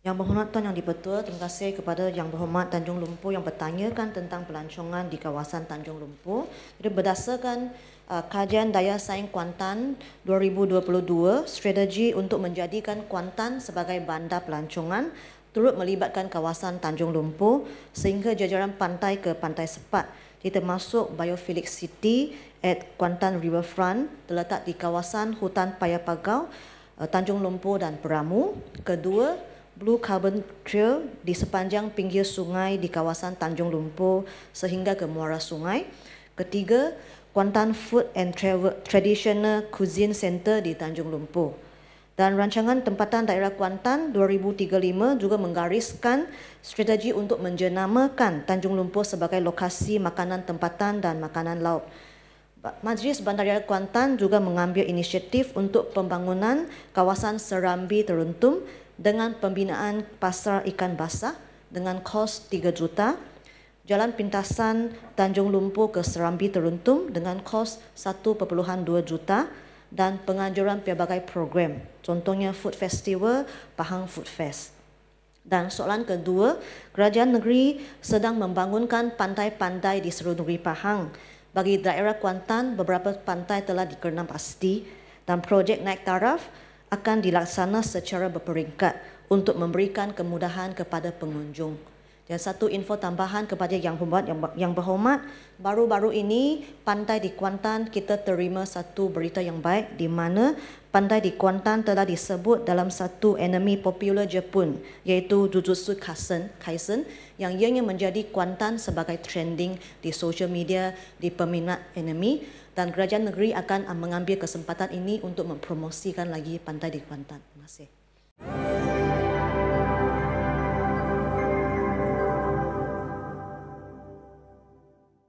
Yang berhormat Tuan Yang Dipertua, terima kasih kepada Yang Berhormat Tanjung Lumpur yang bertanyakan tentang pelancongan di kawasan Tanjung Lumpur. Jadi berdasarkan uh, kajian daya saing Kuantan 2022, strategi untuk menjadikan Kuantan sebagai bandar pelancongan turut melibatkan kawasan Tanjung Lumpur sehingga jajaran pantai ke pantai sepat. Jadi termasuk Biophilic City at Kuantan Riverfront terletak di kawasan hutan Paya Pagau, uh, Tanjung Lumpur dan Peramu. Kedua, Blue Carbon Trail di sepanjang pinggir sungai di kawasan Tanjung Lumpur sehingga ke muara sungai. Ketiga, Kuantan Food and Travel Traditional Cuisine Center di Tanjung Lumpur. Dan rancangan tempatan daerah Kuantan 2035 juga menggariskan strategi untuk menjenamakan Tanjung Lumpur sebagai lokasi makanan tempatan dan makanan laut. Majlis Bandaraya Kuantan juga mengambil inisiatif untuk pembangunan kawasan Serambi Teruntum dengan pembinaan pasar ikan basah dengan kos 3 juta, jalan pintasan Tanjung Lumpur ke Serambi Teruntum dengan kos 1.2 juta dan penganjuran pelbagai program, contohnya Food Festival, Pahang Food Fest. Dan soalan kedua, kerajaan negeri sedang membangunkan pantai-pantai di seluruh negeri Pahang bagi daerah Kuantan, beberapa pantai telah dikenal pasti dan projek naik taraf akan dilaksana secara berperingkat untuk memberikan kemudahan kepada pengunjung. Ya satu info tambahan kepada yang hormat yang, yang berhormat, baru-baru ini Pantai di Kuantan kita terima satu berita yang baik di mana Pantai di Kuantan telah disebut dalam satu enemy popular Jepun iaitu Jujutsu Kaisen, Kaisen yang ianya menjadi Kuantan sebagai trending di social media di peminat enemy dan kerajaan negeri akan mengambil kesempatan ini untuk mempromosikan lagi Pantai di Kuantan. Terima kasih.